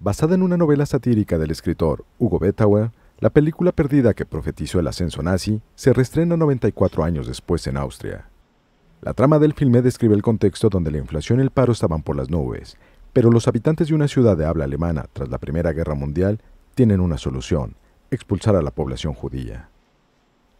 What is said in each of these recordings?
Basada en una novela satírica del escritor Hugo Bettauer, la película perdida que profetizó el ascenso nazi se reestrena 94 años después en Austria. La trama del filme describe el contexto donde la inflación y el paro estaban por las nubes, pero los habitantes de una ciudad de habla alemana tras la Primera Guerra Mundial tienen una solución, expulsar a la población judía.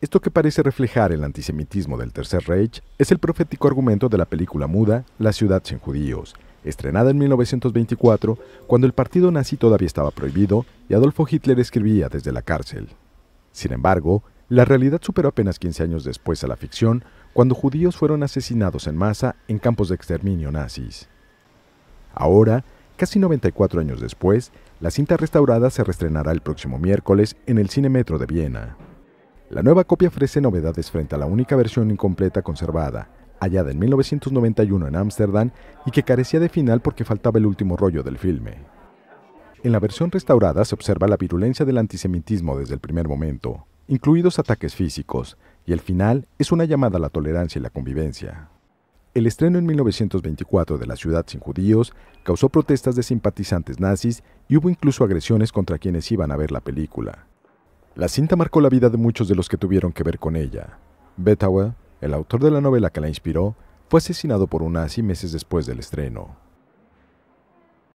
Esto que parece reflejar el antisemitismo del Tercer Reich es el profético argumento de la película muda La ciudad sin judíos, estrenada en 1924, cuando el partido nazi todavía estaba prohibido y Adolfo Hitler escribía desde la cárcel. Sin embargo, la realidad superó apenas 15 años después a la ficción, cuando judíos fueron asesinados en masa en campos de exterminio nazis. Ahora, casi 94 años después, la cinta restaurada se restrenará el próximo miércoles en el Cine Metro de Viena. La nueva copia ofrece novedades frente a la única versión incompleta conservada, hallada en 1991 en Ámsterdam y que carecía de final porque faltaba el último rollo del filme. En la versión restaurada se observa la virulencia del antisemitismo desde el primer momento, incluidos ataques físicos, y el final es una llamada a la tolerancia y la convivencia. El estreno en 1924 de La ciudad sin judíos causó protestas de simpatizantes nazis y hubo incluso agresiones contra quienes iban a ver la película. La cinta marcó la vida de muchos de los que tuvieron que ver con ella. Bethauer, el autor de la novela que la inspiró fue asesinado por una así meses después del estreno.